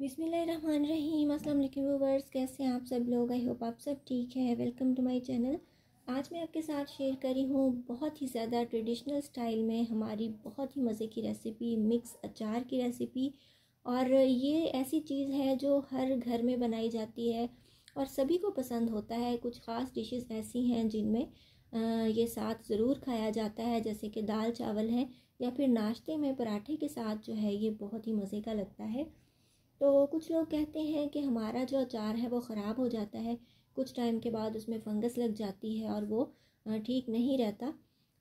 बिसमीम अस्सलाम वालेकुम व्यूवर्स कैसे हैं आप सब लोग आई होप आप सब ठीक है वेलकम टू माय चैनल आज मैं आपके साथ शेयर करी हूँ बहुत ही ज़्यादा ट्रेडिशनल स्टाइल में हमारी बहुत ही मज़े की रेसिपी मिक्स अचार की रेसिपी और ये ऐसी चीज़ है जो हर घर में बनाई जाती है और सभी को पसंद होता है कुछ ख़ास डिशेस ऐसी हैं जिनमें ये साथ ज़रूर खाया जाता है जैसे कि दाल चावल है या फिर नाश्ते में पराठे के साथ जो है ये बहुत ही मज़े का लगता है तो कुछ लोग कहते हैं कि हमारा जो अचार है वो ख़राब हो जाता है कुछ टाइम के बाद उसमें फंगस लग जाती है और वो ठीक नहीं रहता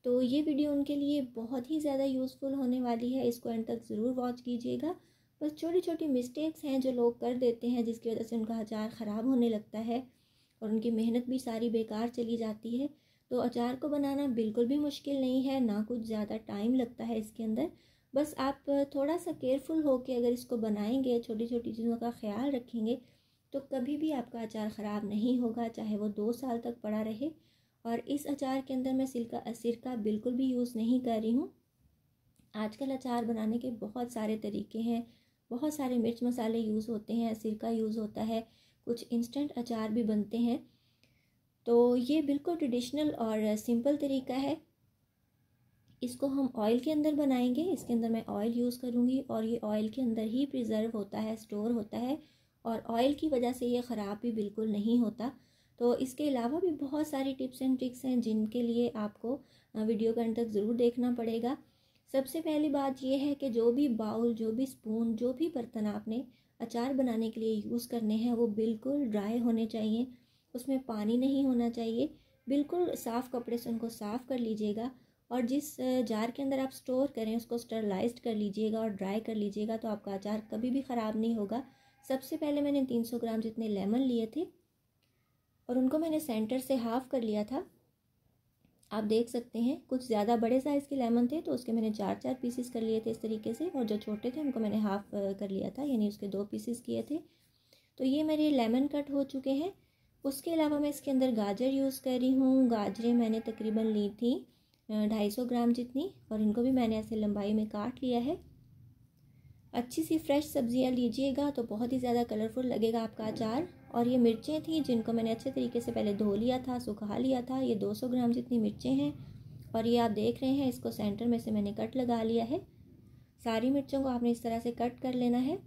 तो ये वीडियो उनके लिए बहुत ही ज़्यादा यूज़फुल होने वाली है इसको एंड तक ज़रूर वॉच कीजिएगा बस छोटी छोटी मिस्टेक्स हैं जो लोग कर देते हैं जिसकी वजह से उनका अचार ख़राब होने लगता है और उनकी मेहनत भी सारी बेकार चली जाती है तो अचार को बनाना बिल्कुल भी मुश्किल नहीं है ना कुछ ज़्यादा टाइम लगता है इसके अंदर बस आप थोड़ा सा केयरफुल हो के अगर इसको बनाएंगे छोटी छोटी चीज़ों का ख्याल रखेंगे तो कभी भी आपका अचार ख़राब नहीं होगा चाहे वो दो साल तक पड़ा रहे और इस अचार के अंदर मैं सिल्का सिरका बिल्कुल भी यूज़ नहीं कर रही हूँ आजकल अचार बनाने के बहुत सारे तरीके हैं बहुत सारे मिर्च मसाले यूज़ होते हैं सिरका यूज़ होता है कुछ इंस्टेंट अचार भी बनते हैं तो ये बिल्कुल ट्रेडिशनल और सिंपल तरीका है इसको हम ऑयल के अंदर बनाएंगे इसके अंदर मैं ऑयल यूज़ करूँगी और ये ऑयल के अंदर ही प्रिजर्व होता है स्टोर होता है और ऑयल की वजह से ये ख़राब भी बिल्कुल नहीं होता तो इसके अलावा भी बहुत सारी टिप्स एंड ट्रिक्स हैं जिनके लिए आपको वीडियो का अंत तक ज़रूर देखना पड़ेगा सबसे पहली बात यह है कि जो भी बाउल जो भी स्पून जो भी बर्तन आपने अचार बनाने के लिए यूज़ करने हैं वो बिल्कुल ड्राई होने चाहिए उसमें पानी नहीं होना चाहिए बिल्कुल साफ़ कपड़े से उनको साफ़ कर लीजिएगा और जिस जार के अंदर आप स्टोर करें उसको स्टरलाइज कर लीजिएगा और ड्राई कर लीजिएगा तो आपका अचार कभी भी ख़राब नहीं होगा सबसे पहले मैंने 300 ग्राम जितने लेमन लिए थे और उनको मैंने सेंटर से हाफ़ कर लिया था आप देख सकते हैं कुछ ज़्यादा बड़े साइज़ के लेमन थे तो उसके मैंने चार चार पीसेस कर लिए थे इस तरीके से और जो छोटे थे उनको मैंने हाफ़ कर लिया था यानी उसके दो पीसेस किए थे तो ये मेरे लेमन कट हो चुके हैं उसके अलावा मैं इसके अंदर गाजर यूज़ कर रही हूँ गाजरें मैंने तकरीबन ली थी ढाई सौ ग्राम जितनी और इनको भी मैंने ऐसे लंबाई में काट लिया है अच्छी सी फ्रेश सब्जियां लीजिएगा तो बहुत ही ज़्यादा कलरफुल लगेगा आपका अचार और ये मिर्चें थी जिनको मैंने अच्छे तरीके से पहले धो लिया था सुखा लिया था ये 200 ग्राम जितनी मिर्चें हैं और ये आप देख रहे हैं इसको सेंटर में से मैंने कट लगा लिया है सारी मिर्चों को आपने इस तरह से कट कर लेना है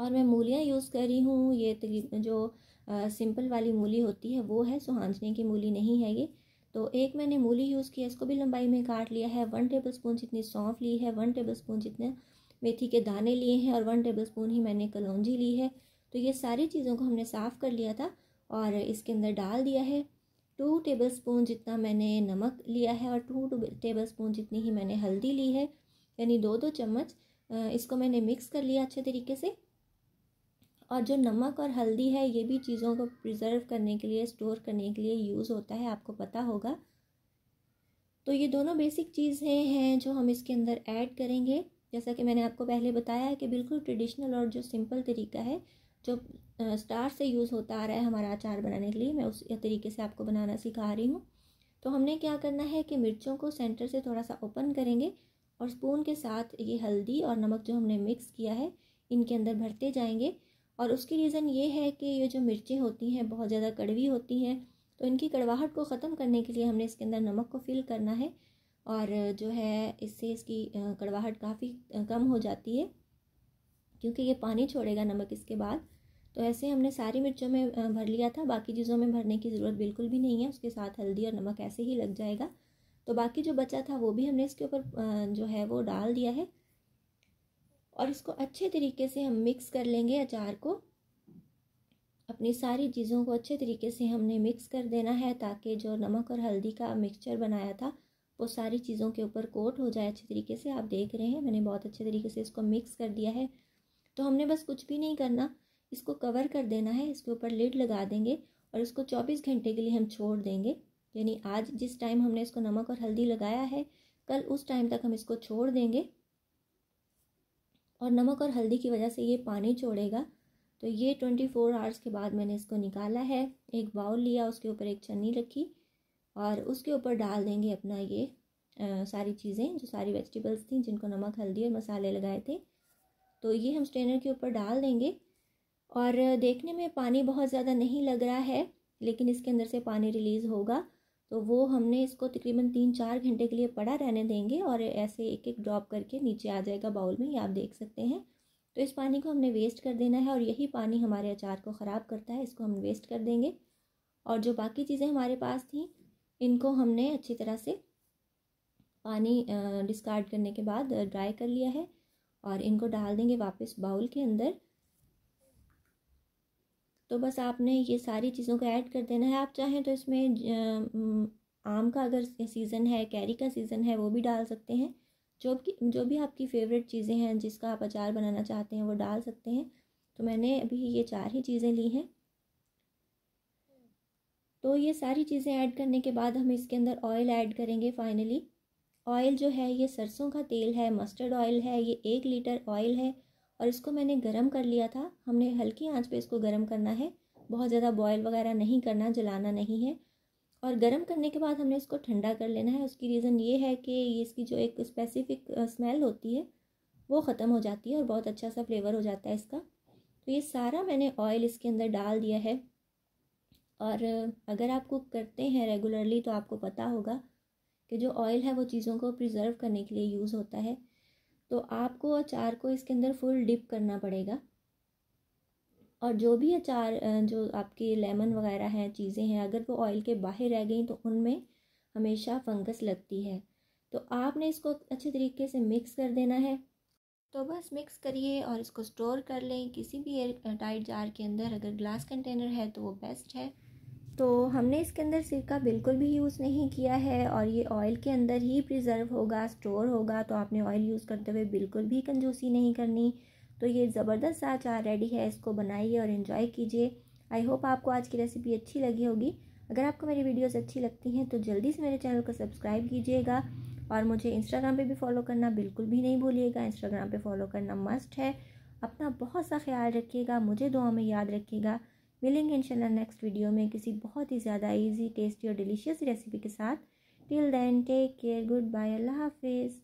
और मैं मूलियाँ यूज़ कर रही हूँ ये जो आ, सिंपल वाली मूली होती है वो है सुहांजने की मूली नहीं है ये तो एक मैंने मूली यूज़ किया इसको भी लंबाई में काट लिया है वन टेबल स्पून जितनी सौंफ ली है वन टेबल स्पून जितने मेथी के दाने लिए हैं और वन टेबल स्पून ही मैंने कलौजी ली है तो ये सारी चीज़ों को हमने साफ़ कर लिया था और इसके अंदर डाल दिया है टू टेबल स्पून जितना मैंने नमक लिया है और टू टेबल स्पून जितनी ही मैंने हल्दी ली है यानी दो दो चम्मच इसको मैंने मिक्स कर लिया अच्छे तरीके से और जो नमक और हल्दी है ये भी चीज़ों को प्रिजर्व करने के लिए स्टोर करने के लिए यूज़ होता है आपको पता होगा तो ये दोनों बेसिक चीज़ें हैं जो हम इसके अंदर ऐड करेंगे जैसा कि मैंने आपको पहले बताया कि बिल्कुल ट्रेडिशनल और जो सिंपल तरीका है जो स्टार से यूज़ होता आ रहा है हमारा अचार बनाने के लिए मैं उस तरीके से आपको बनाना सिखा रही हूँ तो हमने क्या करना है कि मिर्चों को सेंटर से थोड़ा सा ओपन करेंगे और स्पून के साथ ये हल्दी और नमक जो हमने मिक्स किया है इनके अंदर भरते जाएंगे और उसकी रीज़न ये है कि ये जो मिर्चें होती हैं बहुत ज़्यादा कड़वी होती हैं तो इनकी कड़वाहट को ख़त्म करने के लिए हमने इसके अंदर नमक को फिल करना है और जो है इससे इसकी कड़वाहट काफ़ी कम हो जाती है क्योंकि ये पानी छोड़ेगा नमक इसके बाद तो ऐसे हमने सारी मिर्चों में भर लिया था बाकी चीज़ों में भरने की ज़रूरत बिल्कुल भी नहीं है उसके साथ हल्दी और नमक ऐसे ही लग जाएगा तो बाकी जो बचा था वो भी हमने इसके ऊपर जो है वो डाल दिया है और इसको अच्छे तरीके से हम मिक्स कर लेंगे अचार को अपनी सारी चीज़ों को अच्छे तरीके से हमने मिक्स कर देना है ताकि जो नमक और हल्दी का मिक्सचर बनाया था वो सारी चीज़ों के ऊपर कोट हो जाए अच्छे तरीके से आप देख रहे हैं मैंने बहुत अच्छे तरीके से इसको मिक्स कर दिया है तो हमने बस कुछ भी नहीं करना इसको कवर कर देना है इसके ऊपर लिड लगा देंगे और इसको 24 घंटे के लिए हम छोड़ देंगे यानी आज जिस टाइम हमने इसको नमक और हल्दी लगाया है कल उस टाइम तक हम इसको छोड़ देंगे और नमक और हल्दी की वजह से ये पानी छोड़ेगा तो ये ट्वेंटी फोर आवर्स के बाद मैंने इसको निकाला है एक बाउल लिया उसके ऊपर एक छन्नी रखी और उसके ऊपर डाल देंगे अपना ये आ, सारी चीज़ें जो सारी वेजिटेबल्स थी जिनको नमक हल्दी और मसाले लगाए थे तो ये हम स्ट्रेनर के ऊपर डाल देंगे और देखने में पानी बहुत ज़्यादा नहीं लग रहा है लेकिन इसके अंदर से पानी रिलीज़ होगा तो वो हमने इसको तकरीबन तीन चार घंटे के लिए पड़ा रहने देंगे और ऐसे एक एक ड्रॉप करके नीचे आ जाएगा बाउल में ये आप देख सकते हैं तो इस पानी को हमने वेस्ट कर देना है और यही पानी हमारे अचार को ख़राब करता है इसको हम वेस्ट कर देंगे और जो बाकी चीज़ें हमारे पास थी इनको हमने अच्छी तरह से पानी डिस्कार्ड करने के बाद ड्राई कर लिया है और इनको डाल देंगे वापस बाउल के अंदर तो बस आपने ये सारी चीज़ों को ऐड कर देना है आप चाहें तो इसमें आम का अगर सीज़न है कैरी का सीज़न है वो भी डाल सकते हैं जो भी जो भी आपकी फेवरेट चीज़ें हैं जिसका आप अचार बनाना चाहते हैं वो डाल सकते हैं तो मैंने अभी ये चार ही चीज़ें ली हैं तो ये सारी चीज़ें ऐड करने के बाद हम इसके अंदर ऑयल ऐड करेंगे फाइनली ऑयल जो है ये सरसों का तेल है मस्टर्ड ऑयल है ये एक लीटर ऑयल है और इसको मैंने गरम कर लिया था हमने हल्की आंच पे इसको गरम करना है बहुत ज़्यादा बॉयल वगैरह नहीं करना जलाना नहीं है और गरम करने के बाद हमने इसको ठंडा कर लेना है उसकी रीज़न ये है कि ये इसकी जो एक स्पेसिफिक स्मेल होती है वो ख़त्म हो जाती है और बहुत अच्छा सा फ्लेवर हो जाता है इसका तो ये सारा मैंने ऑयल इसके अंदर डाल दिया है और अगर आप कुक करते हैं रेगुलरली तो आपको पता होगा कि जो ऑयल है वो चीज़ों को प्रिजर्व करने के लिए यूज़ होता है तो आपको अचार को इसके अंदर फुल डिप करना पड़ेगा और जो भी अचार जो आपके लेमन वगैरह हैं चीज़ें हैं अगर वो ऑयल के बाहर रह गई तो उनमें हमेशा फंगस लगती है तो आपने इसको अच्छे तरीके से मिक्स कर देना है तो बस मिक्स करिए और इसको स्टोर कर लें किसी भी एयर टाइट जार के अंदर अगर ग्लास कंटेनर है तो वो बेस्ट है तो हमने इसके अंदर सिरका बिल्कुल भी यूज़ नहीं किया है और ये ऑयल के अंदर ही प्रिजर्व होगा स्टोर होगा तो आपने ऑयल यूज़ करते हुए बिल्कुल भी कंजूसी नहीं करनी तो ये ज़बरदस्त सा अचार रेडी है इसको बनाइए और इन्जॉय कीजिए आई होप आपको आज की रेसिपी अच्छी लगी होगी अगर आपको मेरी वीडियोस अच्छी लगती हैं तो जल्दी से मेरे चैनल को सब्सक्राइब कीजिएगा और मुझे इंस्टाग्राम पे भी फॉलो करना बिल्कुल भी नहीं भूलिएगा इंस्टाग्राम पे फॉलो करना मस्ट है अपना बहुत सा ख्याल रखिएगा मुझे दुआ में याद रखिएगा मिलेंगे इंशाल्लाह नेक्स्ट वीडियो में किसी बहुत ही ज़्यादा इजी टेस्टी और डिलीशियस रेसिपी के साथ till then take care good bye अल्लाह हाफिज़